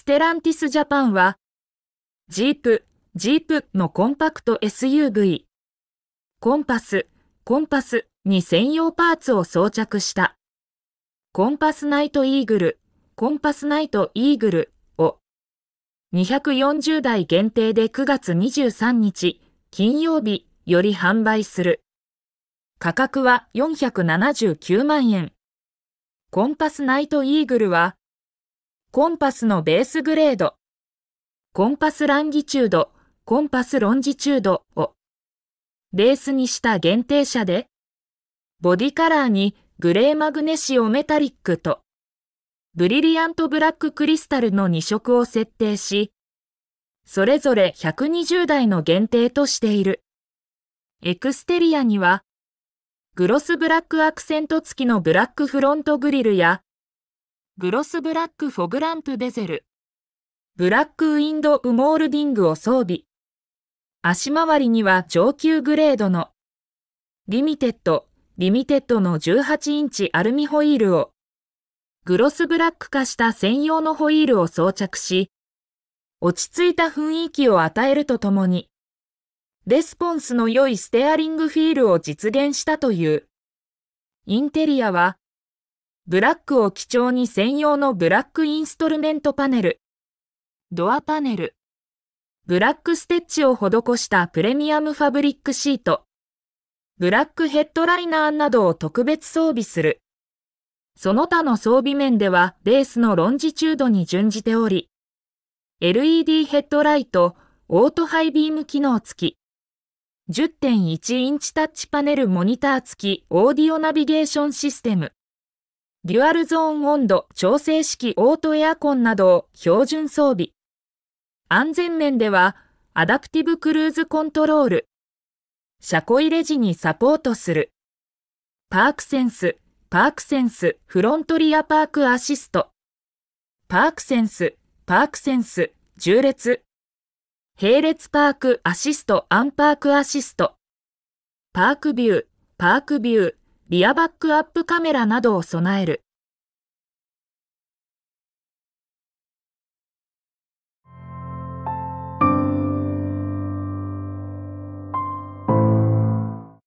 ステランティスジャパンは、ジープ、ジープのコンパクト SUV、コンパス、コンパスに専用パーツを装着した。コンパスナイトイーグル、コンパスナイトイーグルを240台限定で9月23日金曜日より販売する。価格は479万円。コンパスナイトイーグルはコンパスのベースグレード、コンパスランギチュード、コンパスロンジチュードをベースにした限定車で、ボディカラーにグレーマグネシオメタリックとブリリアントブラッククリスタルの2色を設定し、それぞれ120台の限定としている。エクステリアには、グロスブラックアクセント付きのブラックフロントグリルや、グロスブラックフォグランプベゼル。ブラックウィンドウモールディングを装備。足回りには上級グレードのリミテッド、リミテッドの18インチアルミホイールをグロスブラック化した専用のホイールを装着し、落ち着いた雰囲気を与えるとともに、レスポンスの良いステアリングフィールを実現したという。インテリアはブラックを基調に専用のブラックインストルメントパネル、ドアパネル、ブラックステッチを施したプレミアムファブリックシート、ブラックヘッドライナーなどを特別装備する。その他の装備面ではベースのロンジチュードに準じており、LED ヘッドライト、オートハイビーム機能付き、10.1インチタッチパネルモニター付きオーディオナビゲーションシステム、デュアルゾーン温度調整式オートエアコンなどを標準装備。安全面では、アダプティブクルーズコントロール。車庫入れ時にサポートする。パークセンス、パークセンス、フロントリアパークアシスト。パークセンス、パークセンス、重列。並列パークアシスト、アンパークアシスト。パークビュー、パークビュー、リアバックアップカメラなどを備える。